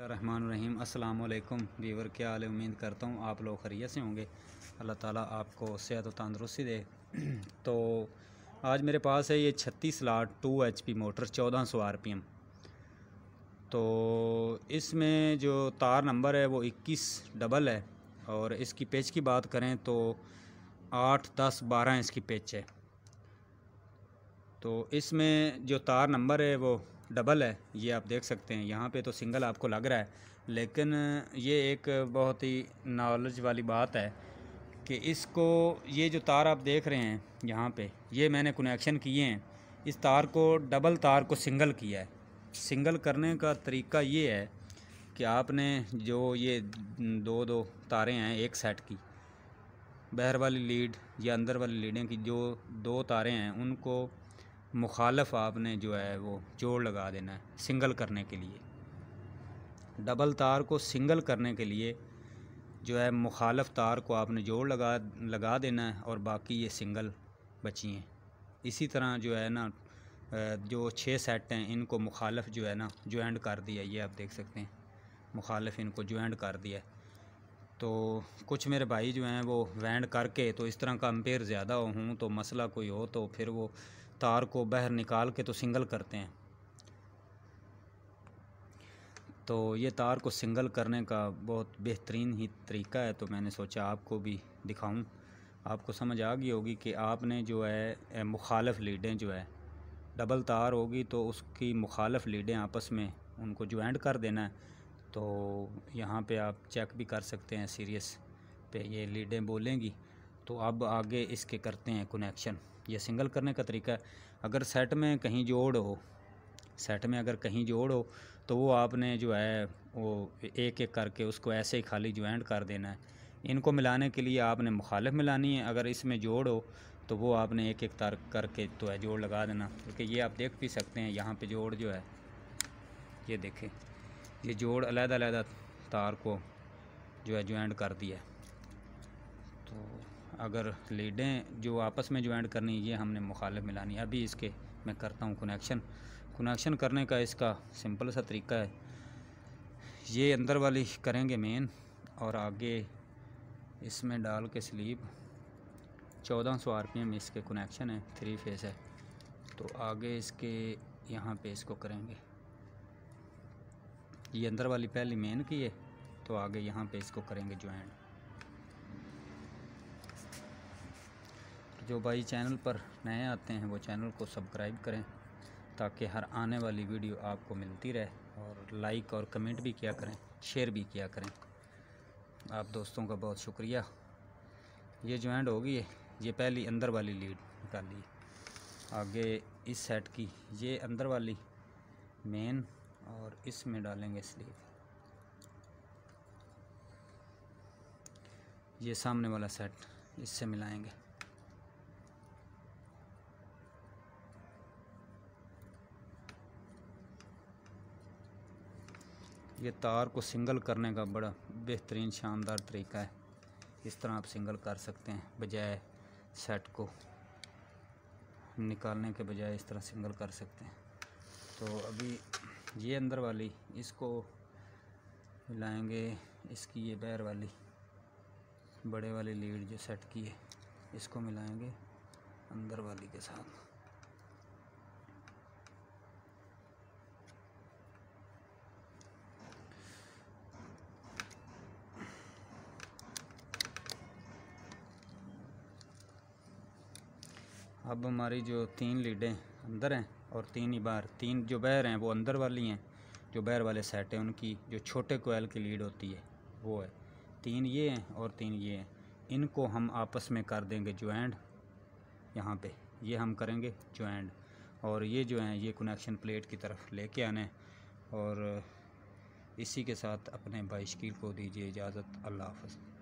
रहीम अस्सलाम वालेकुम वीवर क्या हाल उम्मीद करता हूँ आप लोग खरीत से होंगे अल्लाह ताला आपको सेहत व तंदरुस्ती दे तो आज मेरे पास है ये छत्तीस लाट टू एच पी मोटर चौदह सौ आर पी एम तो इसमें जो तार नंबर है वो इक्कीस डबल है और इसकी पेच की बात करें तो आठ दस बारह इसकी पेच है तो इसमें जो तार नंबर है वो डबल है ये आप देख सकते हैं यहाँ पे तो सिंगल आपको लग रहा है लेकिन ये एक बहुत ही नॉलेज वाली बात है कि इसको ये जो तार आप देख रहे हैं यहाँ पे ये मैंने कनेक्शन किए हैं इस तार को डबल तार को सिंगल किया है सिंगल करने का तरीका ये है कि आपने जो ये दो दो तारें हैं एक सेट की बाहर वाली लीड या अंदर वाली लीडें की जो दो तारें हैं उनको मुखालफ आपने जो है वो जोड़ लगा देना है सिंगल करने के लिए डबल तार को सिंगल करने के लिए जो है मुखालफ तार को आपने जोड़ लगा लगा देना है और बाकी ये सिंगल बची हैं इसी तरह जो है ना जो छः सेट हैं इनको मुखालफ जो है ना ज्वाइंट कर दिया ये आप देख सकते हैं मुखालफ इनको ज्वाइंट कर दिया तो कुछ मेरे भाई जो हैं वो वैंड करके तो इस तरह का अम्पेयर ज़्यादा हूँ तो मसला कोई हो तो फिर वो तार को बाहर निकाल के तो सिंगल करते हैं तो ये तार को सिंगल करने का बहुत बेहतरीन ही तरीका है तो मैंने सोचा आपको भी दिखाऊं आपको समझ आ गई होगी कि आपने जो है मुखालफ लीडें जो है डबल तार होगी तो उसकी मुखालफ लीडें आपस में उनको ज्वाइंट कर देना है तो यहाँ पे आप चेक भी कर सकते हैं सीरियस पे ये लीडें बोलेंगी तो अब आगे इसके करते हैं कनेक्शन ये सिंगल करने का तरीका है अगर सेट में कहीं जोड़ हो सेट में अगर कहीं जोड़ हो तो वो आपने जो है वो एक एक करके उसको ऐसे ही खाली ज्वाइंट कर देना है इनको मिलाने के लिए आपने मुखालफ मिलानी है अगर इसमें जोड़ हो तो वो आपने एक एक तार करके तो है जोड़ लगा देना क्योंकि ये आप देख भी सकते हैं यहाँ पे जोड़ जो है ये देखें ये जोड़ अलग-अलग तार को जो है ज्वाइंट कर दिया तो अगर लीडें जो आपस में ज्वाइंट करनी ये हमने मुखालिफ मिलानी अभी इसके मैं करता हूँ कनेक्शन कनेक्शन करने का इसका सिंपल सा तरीका है ये अंदर वाली करेंगे मेन और आगे इसमें डाल के स्लीप 1400 सौ आर पी एम इसके कनेक्शन है थ्री फेस है तो आगे इसके यहाँ पे इसको करेंगे ये अंदर वाली पहली मेन की है तो आगे यहाँ पे इसको करेंगे ज्वाइंट जो भाई चैनल पर नए आते हैं वो चैनल को सब्सक्राइब करें ताकि हर आने वाली वीडियो आपको मिलती रहे और लाइक और कमेंट भी किया करें शेयर भी किया करें आप दोस्तों का बहुत शुक्रिया ये ज्वाइंट होगी है ये पहली अंदर वाली लीड निकाली आगे इस सेट की ये अंदर वाली मेन और इसमें डालेंगे स्लीव ये सामने वाला सेट इससे मिलाएंगे ये तार को सिंगल करने का बड़ा बेहतरीन शानदार तरीका है इस तरह आप सिंगल कर सकते हैं बजाय सेट को निकालने के बजाय इस तरह सिंगल कर सकते हैं तो अभी ये अंदर वाली इसको लाएंगे इसकी ये बैर वाली बड़े वाली लीड जो सेट की है इसको मिलाएंगे अंदर वाली के साथ अब हमारी जो तीन लीडें अंदर हैं और तीन ही बार तीन जो बैर हैं वो अंदर वाली हैं जो बैर वाले सेट हैं उनकी जो छोटे कोयल की लीड होती है वो है तीन ये हैं और तीन ये हैं इनको हम आपस में कर देंगे ज्वाइंट यहाँ पे ये हम करेंगे ज्वाइंट और ये जो हैं ये कनेक्शन प्लेट की तरफ लेके आने और इसी के साथ अपने बाइशकील को दीजिए इजाज़त अल्लाह हाफ